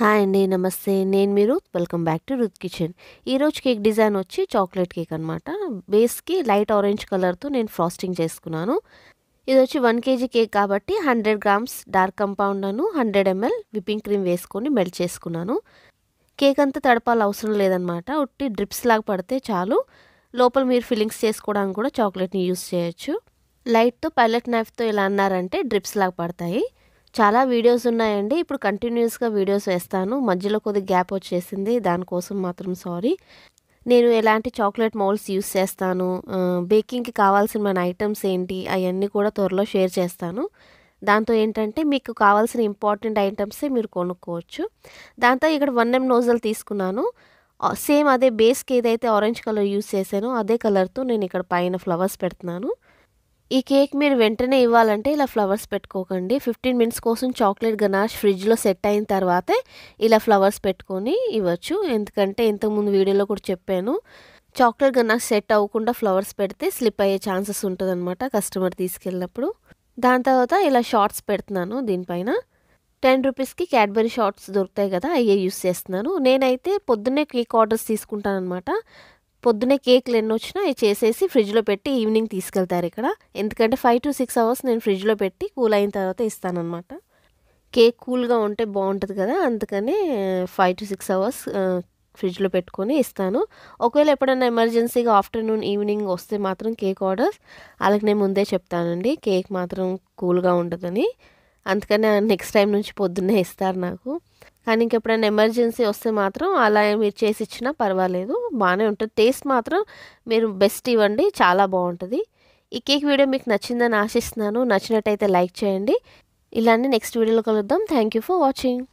hi అండి నమస్తే నేను మీరు welcome back to Ruth kitchen ఈరోజు కేక్ డిజైన్ వచ్చి చాక్లెట్ కేక్ అనమాట బేస్కి లైట్ ఆరెంజ్ కలర్తో నేను ఫ్రాస్టింగ్ చేసుకున్నాను ఇది వచ్చి వన్ కేజీ కేక్ కాబట్టి హండ్రెడ్ గ్రామ్స్ డార్క్ కంపౌండ్ అను హండ్రెడ్ ఎంఎల్ విప్పింగ్ క్రీమ్ వేసుకొని మెల్ట్ చేసుకున్నాను కేక్ అంతా తడపాలి అవసరం లేదనమాట ఉట్టి డ్రిప్స్ లాగా పడితే చాలు లోపల మీరు ఫిల్లింగ్స్ చేసుకోవడానికి కూడా చాక్లెట్ని యూస్ చేయొచ్చు లైట్తో పైలట్ నైఫ్తో ఇలా అన్నారంటే డ్రిప్స్ లాగా పడతాయి చాలా వీడియోస్ ఉన్నాయండి ఇప్పుడు కంటిన్యూస్గా వీడియోస్ వేస్తాను మధ్యలో కొద్ది గ్యాప్ వచ్చేసింది దానికోసం మాత్రం సారీ నేను ఎలాంటి చాక్లెట్ మౌల్స్ యూస్ చేస్తాను బేకింగ్కి కావాల్సిన మన ఐటమ్స్ ఏంటి అవన్నీ కూడా త్వరలో షేర్ చేస్తాను దాంతో ఏంటంటే మీకు కావాల్సిన ఇంపార్టెంట్ ఐటమ్సే మీరు కొనుక్కోవచ్చు దాంతో ఇక్కడ వన్ ఎం నోజల్ తీసుకున్నాను సేమ్ అదే బేస్కి ఏదైతే ఆరెంజ్ కలర్ యూస్ చేశానో అదే కలర్తో నేను ఇక్కడ పైన ఫ్లవర్స్ పెడుతున్నాను ఈ కేక్ మీరు వెంటనే ఇవ్వాలంటే ఇలా ఫ్లవర్స్ పెట్టుకోకండి ఫిఫ్టీన్ మినిట్స్ కోసం చాక్లెట్ గనాష్ ఫ్రిడ్జ్లో సెట్ అయిన తర్వాతే ఇలా ఫ్లవర్స్ పెట్టుకొని ఇవ్వచ్చు ఎందుకంటే ఇంతకుముందు వీడియోలో కూడా చెప్పాను చాక్లెట్ గనాష్ సెట్ అవ్వకుండా ఫ్లవర్స్ పెడితే స్లిప్ అయ్యే ఛాన్సెస్ ఉంటుందన్నమాట కస్టమర్ తీసుకెళ్ళినప్పుడు దాని తర్వాత ఇలా షార్ట్స్ పెడుతున్నాను దీనిపైన టెన్ రూపీస్కి క్యాడ్బరీ షార్ట్స్ దొరుకుతాయి కదా అయ్యే యూస్ చేస్తున్నాను నేనైతే పొద్దున్నే కేక్ ఆర్డర్స్ తీసుకుంటాను అనమాట పొద్దునే కేక్లు ఎన్ని వచ్చినా అవి చేసేసి ఫ్రిడ్జ్లో పెట్టి ఈవినింగ్ తీసుకెళ్తారు ఇక్కడ ఎందుకంటే ఫైవ్ టు సిక్స్ అవర్స్ నేను ఫ్రిడ్జ్లో పెట్టి కూల్ అయిన తర్వాత ఇస్తానన్నమాట కేక్ కూల్గా ఉంటే బాగుంటుంది కదా అందుకని ఫైవ్ టు సిక్స్ అవర్స్ ఫ్రిడ్జ్లో పెట్టుకొని ఇస్తాను ఒకవేళ ఎప్పుడన్నా ఎమర్జెన్సీగా ఆఫ్టర్నూన్ ఈవినింగ్ వస్తే మాత్రం కేక్ ఆర్డర్స్ అలాగే నేను ముందే చెప్తానండి కేక్ మాత్రం కూల్గా ఉండదని అందుకని నెక్స్ట్ టైం నుంచి పొద్దున్నే ఇస్తారు నాకు కానీ ఇంకెప్పుడైనా ఎమర్జెన్సీ వస్తే మాత్రం అలా మీరు చేసి ఇచ్చినా పర్వాలేదు బాగానే ఉంటుంది టేస్ట్ మాత్రం మీరు బెస్ట్ ఇవ్వండి చాలా బాగుంటుంది ఈ కేక్ వీడియో మీకు నచ్చిందని ఆశిస్తున్నాను నచ్చినట్టయితే లైక్ చేయండి ఇలానే నెక్స్ట్ వీడియోలో కలుద్దాం థ్యాంక్ యూ ఫర్ వాచింగ్